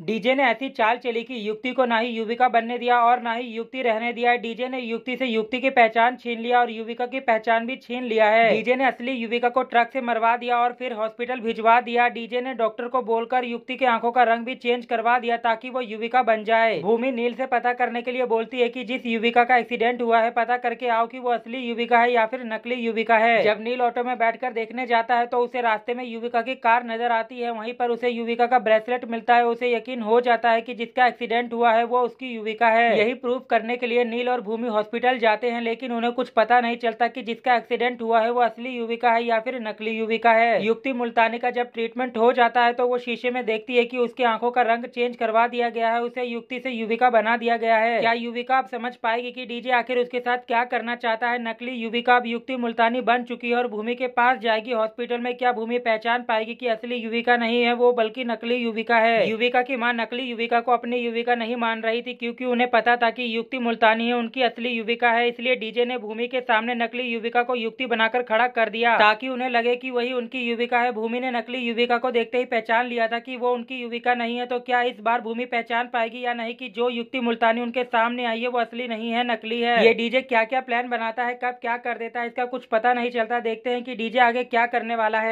DJ ने ऐसी चाल चली कि युक्ति को ना ही युविका बनने दिया और ना ही युक्ति रहने दिया डीजे ने युक्ति से युक्ति की पहचान छीन लिया और युविका की पहचान भी छीन लिया है डीजे ने असली युविका को ट्रक से मरवा दिया और फिर हॉस्पिटल भिजवा दिया डीजे ने डॉक्टर को बोलकर युक्ति की आंखों का रंग भी चेंज करवा दिया ताकि वो युविका बन जाए भूमि नील से पता करने के लिए बोलती है की जिस युविका का एक्सीडेंट हुआ है पता करके आओ की वो असली युविका है या फिर नकली युविका है जब नील ऑटो में बैठ देखने जाता है तो उसे रास्ते में युविका की कार नजर आती है वहीं पर उसे युविका का ब्रेसलेट मिलता है उसे यकीन हो जाता है कि जिसका एक्सीडेंट हुआ है वो उसकी युविका है यही प्रूफ करने के लिए नील और भूमि हॉस्पिटल जाते हैं लेकिन उन्हें कुछ पता नहीं चलता कि जिसका एक्सीडेंट हुआ है वो असली युविका है या फिर नकली युविका है युक्ति मुल्तानी का जब ट्रीटमेंट हो जाता है तो वो शीशे में देखती है की उसकी आंखों का रंग चेंज करवा दिया गया है उसे युक्ति से युविका बना दिया गया है क्या युविका अब समझ पाएगी की डीजे आखिर उसके साथ क्या करना चाहता है नकली युविका अब युक्ति मुल्तानी बन चुकी है और भूमि के पास जाएगी हॉस्पिटल में क्या भूमि पहचान पाएगी की असली युविका नहीं है वो बल्कि नकली युविका है युविका की की मां नकली युविका को अपनी युविका नहीं मान रही थी क्योंकि उन्हें पता था कि युक्ति मुल्तानी है उनकी असली युविका है इसलिए डीजे ने भूमि के सामने नकली युविका को युक्ति बनाकर खड़ा कर दिया ताकि उन्हें लगे कि वही उनकी युविका है भूमि ने नकली युविका को देखते ही पहचान लिया था कि वो उनकी युविका नहीं है तो क्या इस बार भूमि पहचान पाएगी या नहीं की जो युक्ति मुल्तानी उनके सामने आई है वो असली नहीं है नकली है ये डीजे क्या क्या प्लान बनाता है कब क्या कर देता है इसका कुछ पता नहीं चलता देखते है की डीजे आगे क्या करने वाला है